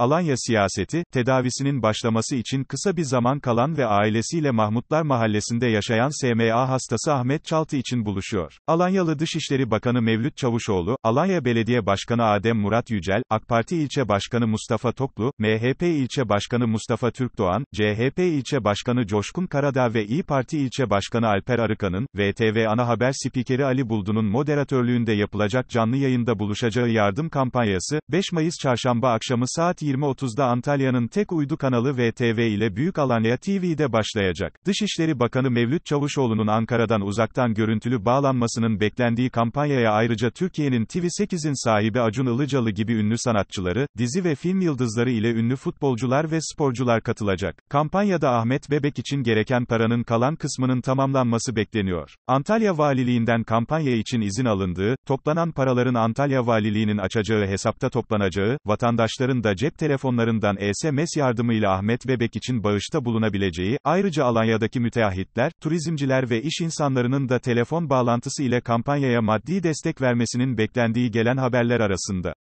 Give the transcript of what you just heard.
Alanya siyaseti, tedavisinin başlaması için kısa bir zaman kalan ve ailesiyle Mahmutlar Mahallesi'nde yaşayan SMA hastası Ahmet Çaltı için buluşuyor. Alanyalı Dışişleri Bakanı Mevlüt Çavuşoğlu, Alanya Belediye Başkanı Adem Murat Yücel, AK Parti İlçe Başkanı Mustafa Toklu, MHP İlçe Başkanı Mustafa Türkdoğan, CHP İlçe Başkanı Coşkun Karadağ ve İyi Parti İlçe Başkanı Alper Arıkan'ın, VTV Ana Haber Spikeri Ali Buldun'un moderatörlüğünde yapılacak canlı yayında buluşacağı yardım kampanyası, 5 Mayıs Çarşamba akşamı saat 20.30'da Antalya'nın tek uydu kanalı VTV ile Büyük Alanya TV'de başlayacak. Dışişleri Bakanı Mevlüt Çavuşoğlu'nun Ankara'dan uzaktan görüntülü bağlanmasının beklendiği kampanyaya ayrıca Türkiye'nin TV8'in sahibi Acun Ilıcalı gibi ünlü sanatçıları, dizi ve film yıldızları ile ünlü futbolcular ve sporcular katılacak. Kampanyada Ahmet Bebek için gereken paranın kalan kısmının tamamlanması bekleniyor. Antalya Valiliğinden kampanya için izin alındığı, toplanan paraların Antalya Valiliğinin açacağı hesapta toplanacağı, vatandaşların da cep telefonlarından SMS e yardımıyla Ahmet Bebek için bağışta bulunabileceği, ayrıca Alanya'daki müteahhitler, turizmciler ve iş insanlarının da telefon bağlantısı ile kampanyaya maddi destek vermesinin beklendiği gelen haberler arasında.